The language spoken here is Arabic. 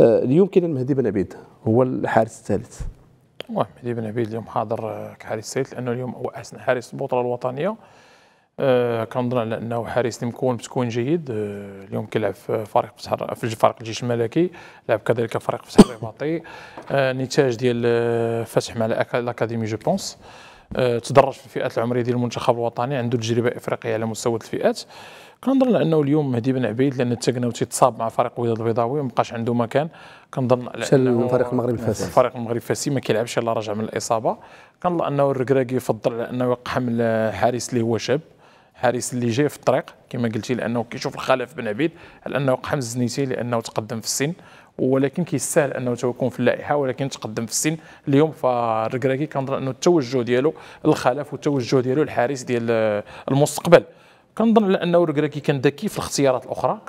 آه، اليوم كاين المهدي بن عبيد هو الحارس الثالث مهدي بن عبيد اليوم حاضر آه، كحارس الثالث لانه اليوم هو احسن حارس البطوله الوطنيه أه كنظن على انه حارس مكون بتكوين جيد أه اليوم كيلعب في فريق في فريق الجيش الملكي لعب كذلك فريق فتح الرباطي أه نتاج ديال آه، فتح مع الاكاديمي جو بونس تدرج في الفئات العمريه ديال المنتخب الوطني عنده تجربه افريقيه على مستوى الفئات كنظن انه اليوم مهدي بن عبيد لان التكناوي تيتصاب مع فريق الوداد البيضاوي ما بقاش عنده مكان كنظن لانه فريق المغرب الفاسي فريق المغرب الفاسي ما كيلعبش الا رجع من الاصابه كنظن انه الركراكي يفضل على انه يقحم الحارس اللي هو شاب حارس اللي جاي في الطريق كما قلتي لانه كيشوف الخلف بن عبيد على انه يقحم الزنيتي لانه تقدم في السن ولكن كيستاهل انه تكون في اللائحه ولكن تقدم في السن اليوم فالركراكي كنظن انه التوجه ديالو الخلف والتوجه ديالو الحارس ديال المستقبل كنظن على انه الكراكي كان ذكي في الاختيارات الاخرى